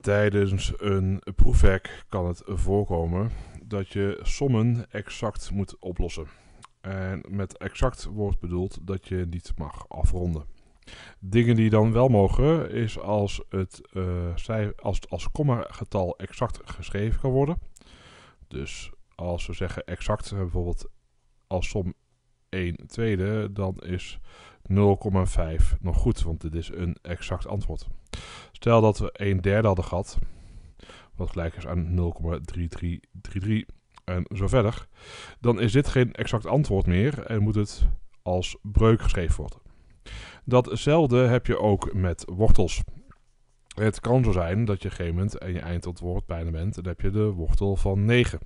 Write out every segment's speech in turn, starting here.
Tijdens een proefwerk kan het voorkomen dat je sommen exact moet oplossen. En met exact wordt bedoeld dat je niet mag afronden. Dingen die dan wel mogen is als het, uh, als, als komma-getal exact geschreven kan worden. Dus als we zeggen exact, bijvoorbeeld als som 1 tweede, dan is 0,5 nog goed, want dit is een exact antwoord. Stel dat we een derde hadden gehad, wat gelijk is aan 0,3333 en zo verder, dan is dit geen exact antwoord meer en moet het als breuk geschreven worden. Datzelfde heb je ook met wortels. Het kan zo zijn dat je gegeven en je eindantwoord bijna bent en dan heb je de wortel van 9.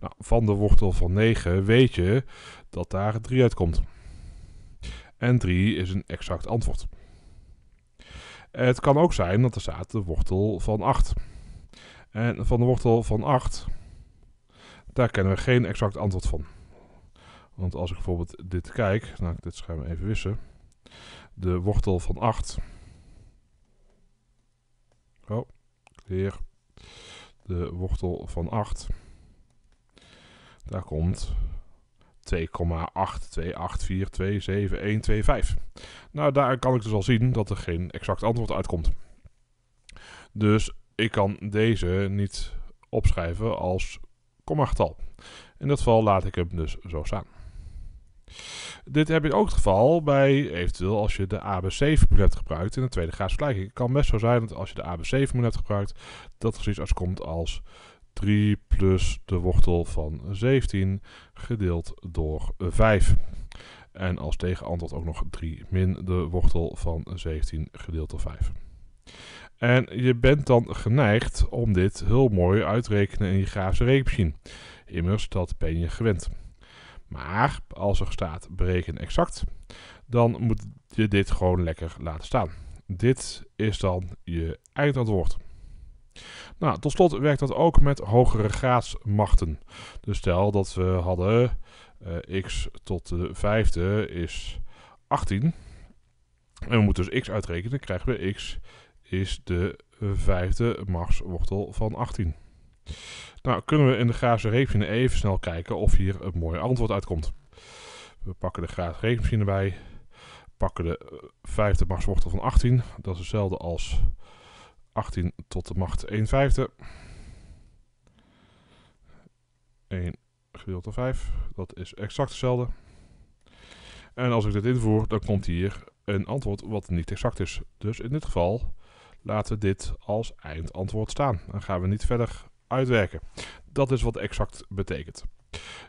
Nou, van de wortel van 9 weet je dat daar 3 uitkomt. En 3 is een exact antwoord. Het kan ook zijn dat er staat de wortel van 8. En van de wortel van 8, daar kennen we geen exact antwoord van. Want als ik bijvoorbeeld dit kijk, nou ik dit scherm even wissen. De wortel van 8. Oh, hier. De wortel van 8. Daar komt 2,828427125. Nou, daar kan ik dus al zien dat er geen exact antwoord uitkomt. Dus ik kan deze niet opschrijven als getal. In dat geval laat ik hem dus zo staan. Dit heb je ook het geval bij eventueel als je de ABC-formule gebruikt in de tweede graadse vergelijking. Het kan best zo zijn dat als je de ABC-formule gebruikt, dat er zoiets uitkomt als 3 plus de wortel van 17 gedeeld door 5. En als tegenantwoord ook nog 3 min de wortel van 17 gedeeld door 5. En je bent dan geneigd om dit heel mooi uit te rekenen in je grafische rekenmachine. Immers, dat ben je gewend. Maar als er staat bereken exact, dan moet je dit gewoon lekker laten staan. Dit is dan je eindantwoord. Nou, tot slot werkt dat ook met hogere graadsmachten. Dus stel dat we hadden eh, x tot de vijfde is 18. En we moeten dus x uitrekenen, dan krijgen we x is de vijfde machtswortel van 18. Nou, kunnen we in de graafse rekenmachine even snel kijken of hier een mooi antwoord uitkomt. We pakken de graafse rekenmachine bij, pakken de eh, vijfde machtswortel van 18, dat is hetzelfde als 18 tot de macht 1 vijfde. 1 gedeeld door 5. Dat is exact hetzelfde. En als ik dit invoer, dan komt hier een antwoord wat niet exact is. Dus in dit geval laten we dit als eindantwoord staan. Dan gaan we niet verder uitwerken. Dat is wat exact betekent.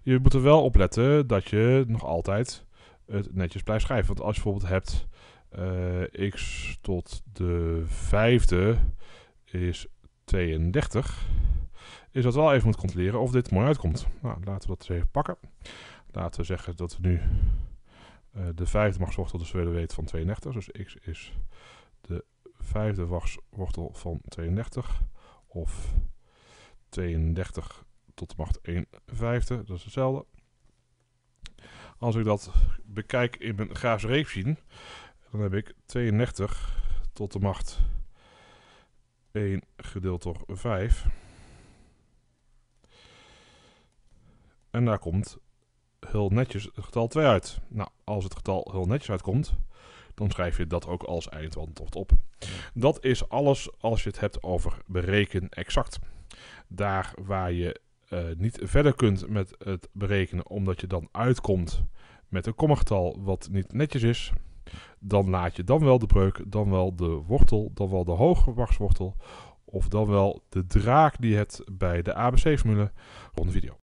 Je moet er wel op letten dat je nog altijd het netjes blijft schrijven. Want als je bijvoorbeeld hebt uh, x tot de vijfde is 32, is dat wel even moet controleren of dit mooi uitkomt. Nou, laten we dat eens even pakken. Laten we zeggen dat we nu eh, de vijfde machtswortel dus weer weet van 32. Dus x is de vijfde wortel van 32. Of 32 tot de macht 1 vijfde, dat is hetzelfde. Als ik dat bekijk in mijn grafische reeks zien, dan heb ik 32 tot de macht 1 gedeeld door 5. En daar komt heel netjes het getal 2 uit. Nou, als het getal heel netjes uitkomt, dan schrijf je dat ook als eindantwoord op. Dat is alles als je het hebt over bereken exact. Daar waar je eh, niet verder kunt met het berekenen, omdat je dan uitkomt met een kommagetal wat niet netjes is, dan laat je dan wel de breuk, dan wel de wortel, dan wel de hooggewachtwortel of dan wel de draak die het bij de ABC-formule. de video.